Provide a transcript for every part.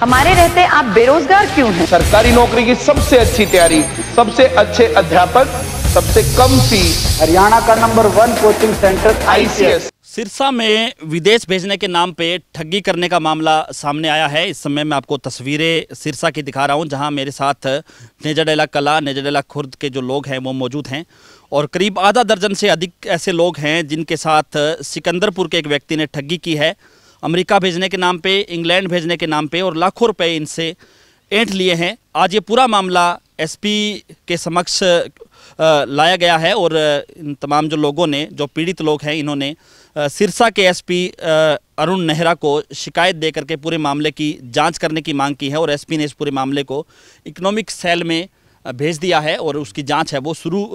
हमारे रहते आप बेरोजगार क्यों हैं? सरकारी नौकरी की सबसे अच्छी तैयारी सबसे अच्छे अध्यापक सबसे कम फी हरियाणा का number one coaching centre ICS Sirsa में विदेश भेजने के नाम पे ठगी करने का मामला सामने आया है इस समय मैं आपको तस्वीरें सिरसा की दिखा रहा हूँ जहाँ मेरे साथ नेजडेला कला नेजडेला खुर्द के जो लोग हैं वो मौजूद हैं और करीब आधा दर्जन से अधिक ऐसे लोग हैं जिनके साथ सिकंदरपुर के एक व्यक्ति ने ठगी की है अमेरिका भेजने के नाम पे इंग्लैंड भेजने के नाम पे और लाखों रुपए इनसे एंट लिए हैं आज ये पूरा मामला एसपी के समक्ष लाया गया है और इन तमाम जो लोगों ने जो पीड़ित लोग हैं इन्होंने सिरसा के एसपी अरुण नेहरा को शिकायत दे करके पूरे मामले की जांच करने की मांग की है और एसपी ने इस पूरे मामले को इकोनॉमिक सेल में भेज दिया है और उसकी जांच है वो शुरू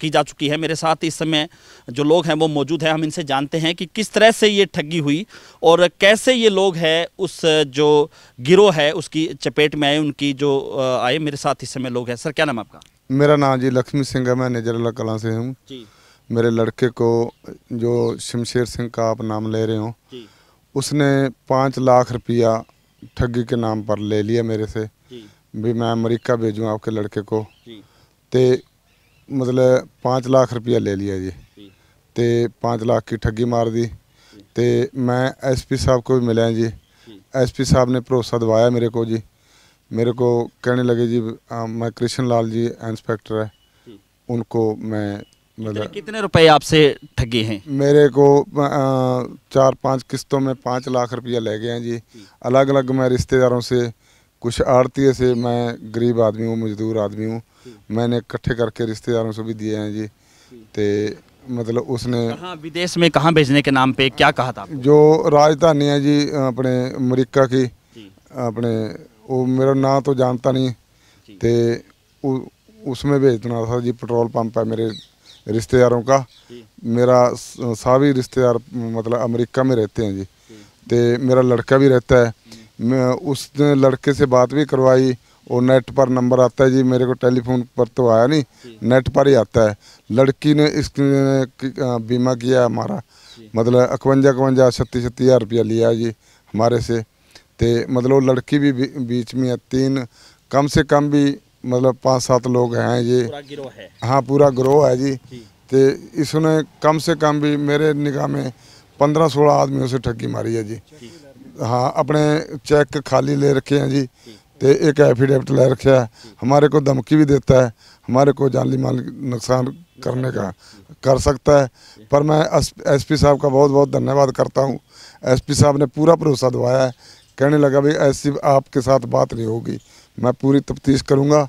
की जा चुकी है मेरे साथ इस समय जो लोग हैं वो मौजूद हैं हम इनसे जानते हैं कि किस तरह से ये ठगी हुई और कैसे ये लोग हैं उस जो गिरोह है उसकी चपेट में आए उनकी जो आए मेरे साथ इस समय लोग हैं सर क्या नाम आपका मेरा नाम जी लक्ष्मी सिंह है मैं निजरला कला से हूँ मेरे लड़के को जो शमशेर सिंह का आप नाम ले रहे हो उसने पाँच लाख रुपया ठगी के नाम पर ले लिया मेरे से भी मैं अमरीका भेजूँ आपके लड़के को तो मतलब पाँच लाख रुपया ले लिया जी तो पाँच लाख की ठगी मार दी तो मैं मैं एसपी साहब को भी मिला जी एसपी साहब ने भरोसा दवाया मेरे को जी मेरे को कहने लगे जी आ, मैं कृष्ण लाल जी इंस्पेक्टर है उनको मैं मतलब कितने रुपए आपसे ठगी हैं मेरे को आ, चार पांच किस्तों में पाँच लाख रुपया ले गए हैं जी अलग अलग मैं रिश्तेदारों से कुछ आड़ती से मैं गरीब आदमी हूँ मजदूर आदमी हूँ मैंने इकट्ठे करके रिश्तेदारों से भी दिए हैं जी तो मतलब उसने विदेश में कहाँ भेजने के नाम पे क्या कहा था जो राजधानी है जी अपने अमरीका की अपने वो मेरा नाम तो जानता नहीं तो उसमें भेजना था जी पेट्रोल पंप है मेरे रिश्तेदारों का मेरा सभी रिश्तेदार मतलब अमेरिका में रहते हैं जी तो मेरा लड़का भी रहता है उस लड़के से बात भी करवाई और नेट पर नंबर आता है जी मेरे को टेलीफोन पर तो आया नहीं नेट पर ही आता है लड़की ने इस बीमा किया हमारा मतलब इकवंजा इकवंजा छत्तीस छत्तीस हज़ार रुपया लिया जी हमारे से तो मतलब लड़की भी बीच में है तीन कम से कम भी मतलब पाँच सात लोग हैं ये पूरा है। हाँ पूरा ग्रोह है जी तो इसने कम से कम भी मेरे निगाह में पंद्रह सोलह आदमियों से ठगी मारी है जी हाँ अपने चेक खाली ले रखे हैं जी तो एक एफिडेविट ले रखे है हमारे को धमकी भी देता है हमारे को जाली माल नुकसान करने का कर सकता है पर मैं एसपी साहब का बहुत बहुत धन्यवाद करता हूँ एसपी साहब ने पूरा भरोसा दवाया है कहने लगा भाई ऐसी आपके साथ बात नहीं होगी मैं पूरी तफ्तीश करूँगा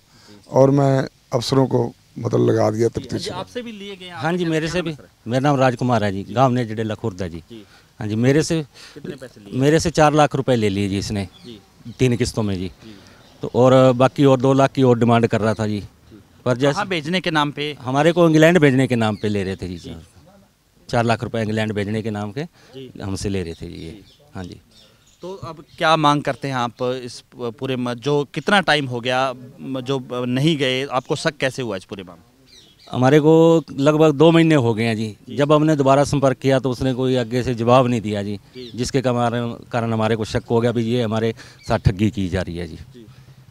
और मैं अफसरों को मतलब लगा दिया तफ्तीश आपसे भी लिए गए हाँ जी मेरे से भी मेरा नाम राजकुमार है जी गाँव ने जड़े लखुरदा जी हाँ जी मेरे से कितने पैसे मेरे से चार लाख रुपए ले लिए जी इसने जी तीन किस्तों में जी, जी। तो और बाकी और दो लाख की और डिमांड कर रहा था जी पर जैसे भेजने के नाम पे हमारे को इंग्लैंड भेजने के नाम पे ले रहे थे जी, जी। चार लाख रुपए इंग्लैंड भेजने के नाम के हमसे ले रहे थे जी ये हाँ जी तो अब क्या मांग करते हैं आप इस पूरे जो कितना टाइम हो गया जो नहीं गए आपको शक कैसे हुआ इस पूरे मामले हमारे को लगभग दो महीने हो गए हैं जी।, जी जब हमने दोबारा संपर्क किया तो उसने कोई आगे से जवाब नहीं दिया जी, जी। जिसके कारण हमारे को शक हो गया भी ये हमारे साथ ठगी की जा रही है जी, जी।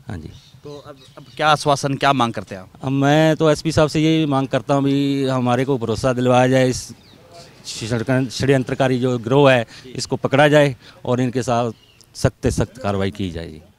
हाँ जी तो अब अब क्या आश्वासन क्या मांग करते हैं आप मैं तो एसपी साहब से यही मांग करता हूँ भी हमारे को भरोसा दिलवाया जाए इस षड्यंत्रकारी जो ग्रोह है इसको पकड़ा जाए और इनके साथ सख्त सख्त कार्रवाई की जाएगी